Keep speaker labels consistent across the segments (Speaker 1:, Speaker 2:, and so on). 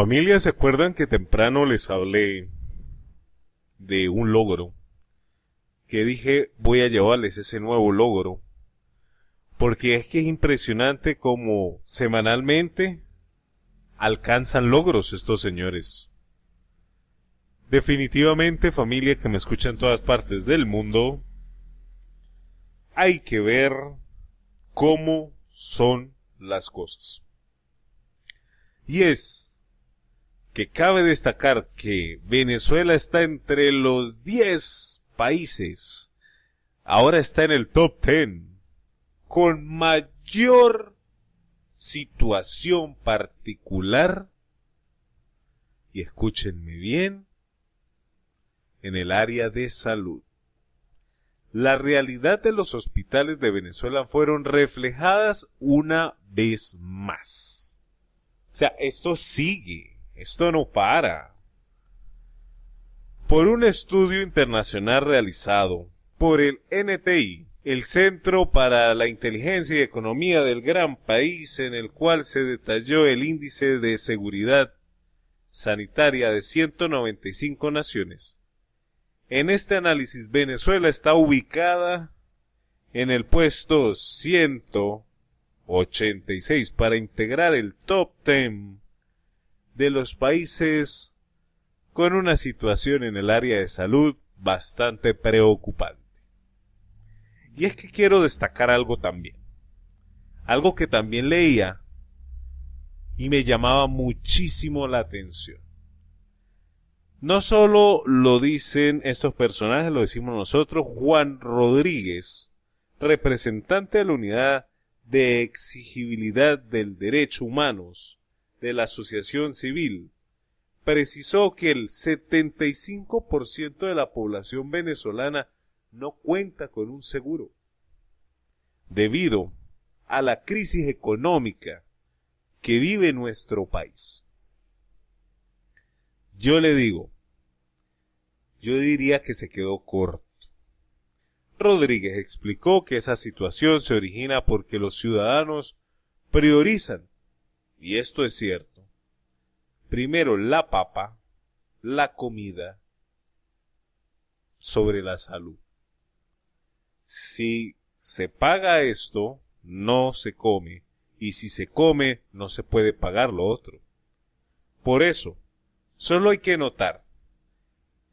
Speaker 1: Familia, ¿se acuerdan que temprano les hablé de un logro? Que dije, voy a llevarles ese nuevo logro. Porque es que es impresionante como semanalmente alcanzan logros estos señores. Definitivamente, familia que me escucha en todas partes del mundo, hay que ver cómo son las cosas. Y es cabe destacar que Venezuela está entre los 10 países, ahora está en el top 10, con mayor situación particular, y escúchenme bien, en el área de salud. La realidad de los hospitales de Venezuela fueron reflejadas una vez más. O sea, esto sigue esto no para. Por un estudio internacional realizado por el NTI, el Centro para la Inteligencia y Economía del gran país en el cual se detalló el índice de seguridad sanitaria de 195 naciones. En este análisis Venezuela está ubicada en el puesto 186 para integrar el top 10 de los países con una situación en el área de salud bastante preocupante. Y es que quiero destacar algo también. Algo que también leía y me llamaba muchísimo la atención. No solo lo dicen estos personajes, lo decimos nosotros, Juan Rodríguez, representante de la Unidad de Exigibilidad del Derecho Humanos de la asociación civil, precisó que el 75% de la población venezolana no cuenta con un seguro, debido a la crisis económica que vive nuestro país. Yo le digo, yo diría que se quedó corto. Rodríguez explicó que esa situación se origina porque los ciudadanos priorizan y esto es cierto, primero la papa, la comida, sobre la salud. Si se paga esto, no se come, y si se come, no se puede pagar lo otro. Por eso, solo hay que notar,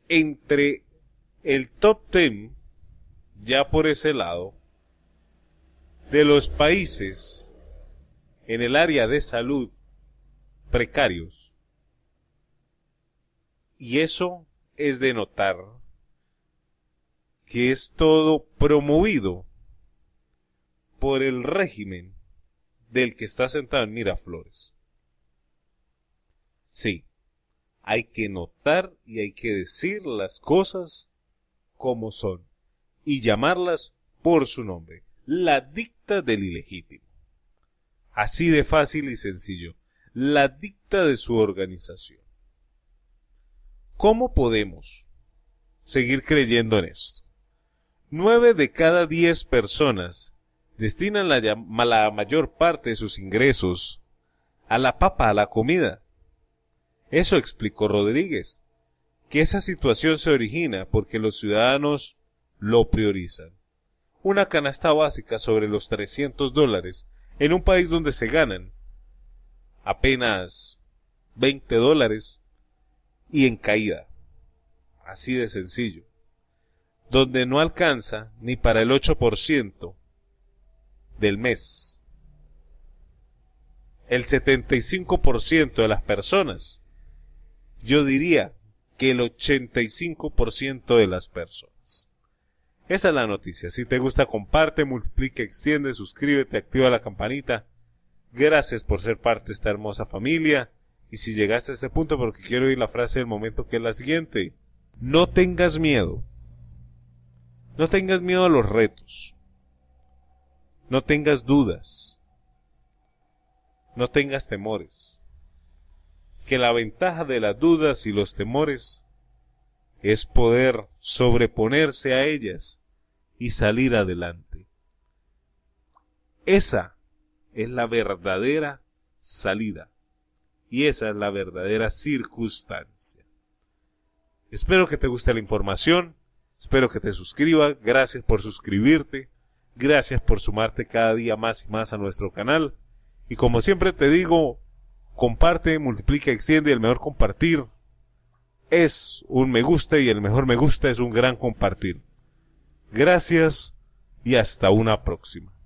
Speaker 1: entre el top ten ya por ese lado, de los países en el área de salud precarios. Y eso es de notar que es todo promovido por el régimen del que está sentado en Miraflores. Sí, hay que notar y hay que decir las cosas como son y llamarlas por su nombre, la dicta del ilegítimo. Así de fácil y sencillo. La dicta de su organización. ¿Cómo podemos seguir creyendo en esto? Nueve de cada diez personas destinan la, la mayor parte de sus ingresos a la papa, a la comida. Eso explicó Rodríguez, que esa situación se origina porque los ciudadanos lo priorizan. Una canasta básica sobre los 300 dólares en un país donde se ganan apenas 20 dólares y en caída. Así de sencillo. Donde no alcanza ni para el 8% del mes. El 75% de las personas, yo diría que el 85% de las personas esa es la noticia. Si te gusta, comparte, multiplica, extiende, suscríbete, activa la campanita. Gracias por ser parte de esta hermosa familia. Y si llegaste a este punto, porque quiero oír la frase del momento, que es la siguiente. No tengas miedo. No tengas miedo a los retos. No tengas dudas. No tengas temores. Que la ventaja de las dudas y los temores es poder sobreponerse a ellas y salir adelante. Esa es la verdadera salida y esa es la verdadera circunstancia. Espero que te guste la información, espero que te suscribas, gracias por suscribirte, gracias por sumarte cada día más y más a nuestro canal y como siempre te digo, comparte, multiplica, extiende, el mejor compartir es un me gusta y el mejor me gusta es un gran compartir. Gracias y hasta una próxima.